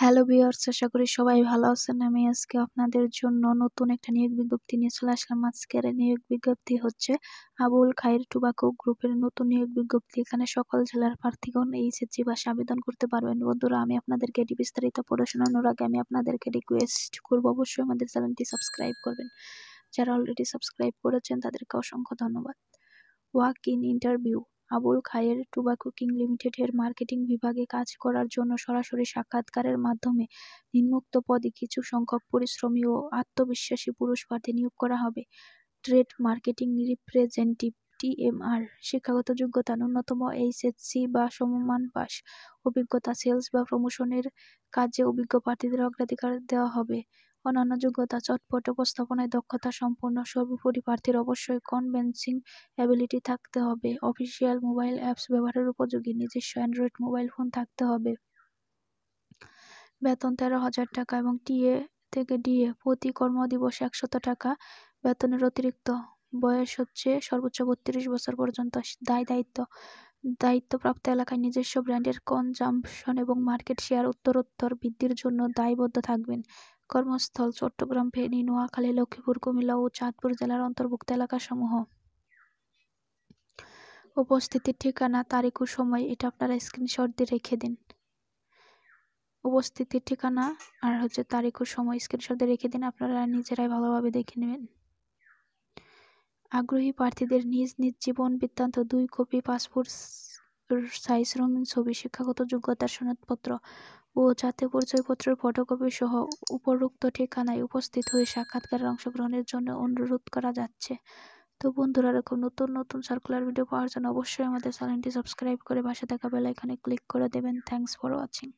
Hello বিয়ার্স আশা করি সবাই ভালো আছেন আমি আজকে আপনাদের জন্য নতুন একটা নিয়োগ বিজ্ঞপ্তি নিয়ে চলে আসলাম আজকের নিয়োগ বিজ্ঞপ্তি হচ্ছে আবুল খায়ের টুবাকো গ্রুপের নতুন নিয়োগ বিজ্ঞপ্তি এখানে সকল জেলার প্রার্থীগণ এই সেচি বাসে আবেদন করতে পারবেন বন্ধুরা আমি আপনাদেরকে এটি বিস্তারিত পড়াশোনানোর আগে আমি আপনাদেরকে রিকোয়েস্ট করবো অবশ্যই আমাদের চ্যানেলটি সাবস্ক্রাইব করবেন যারা অলরেডি সাবস্ক্রাইব করেছেন তাদেরকে অসংখ্য ধন্যবাদ walk in interview Abul Khayer tobacco king লিমিটেডের মার্কেটিং বিভাগে কাজ করার জন্য সরাসরি সাক্ষাৎকারের মাধ্যমে নিম্নোক্ত পদে কিছু সংখ্যক পরিশ্রমী ও আত্মবিশ্বাসী পুরুষ প্রার্থী নিয়োগ করা হবে ট্রেড মার্কেটিং রিপ্রেজেন্টেটিভ টিএমআর শিক্ষাগত যোগ্যতা ন্যূনতম এইচএসসি বা সমমান পাস অভিজ্ঞতা সেলস বা প্রমোশনের কাজে অভিজ্ঞ প্রার্থীদের অগ্রাধিকার দেওয়া হবে অন্যান্য যোগ্যতা চটপট উপস্থাপনায় দক্ষতা সম্পন্ন সর্বোপরি প্রার্থীর অবশ্যই কনভেন্সিং অ্যাবিলিটি থাকতে হবে অফিসিয়াল মোবাইল অ্যাপস ব্যবহারের উপযোগী নিজস্ব অ্যান্ড্রয়েড মোবাইল ফোন থাকতে হবে বেতন তেরো হাজার টাকা এবং টিএ থেকে ডিএ প্রতি কর্মদিবসে একশত টাকা বেতনের অতিরিক্ত বয়স হচ্ছে সর্বোচ্চ বত্রিশ বছর পর্যন্ত দায় দায়িত্ব দায়িত্বপ্রাপ্ত এলাকায় নিজস্ব ব্র্যান্ডের কনজাম্পশন এবং মার্কেট শেয়ার উত্তরোত্তর বৃদ্ধির জন্য দায়বদ্ধ থাকবেন কর্মস্থল চট্টগ্রাম, ফেনী, নোয়াখালী, লক্ষ্মীপুর, কুমিল্লা ও চাঁদপুর জেলার অন্তর্ভুক্ত এলাকাসমূহ। উপস্থিতির ঠিকানা, তারিখ ও সময় এটা আপনারা স্ক্রিনশট দিয়ে রেখে দিন। উপস্থিতির ঠিকানা আর হচ্ছে তারিখ ও সময় স্ক্রিনশট দিয়ে রেখে দিন আপনারা নিজেরাই ভালোভাবে দেখে নেবেন। আগ্রহী প্রার্থীদের নিজ নিজ জীবন বৃত্তান্ত দুই কপি পাসপোর্ট সাইজ রঙিন ছবি শিক্ষাগত যোগ্যতার সনদপত্র ও জাতীয় পরিচয়পত্রের ফটোকপি সহ উপরোক্ত ঠিকানায় উপস্থিত হয়ে সাক্ষাৎকারে অংশগ্রহণের জন্য অনুরোধ করা যাচ্ছে তো বন্ধুরা এরকম নতুন নতুন সার্কুলার ভিডিও পাওয়ার জন্য অবশ্যই আমাদের চ্যানেলটি সাবস্ক্রাইব করে পাশে থাকা বেলাইকানে ক্লিক করে দেবেন থ্যাংকস ফর ওয়াচিং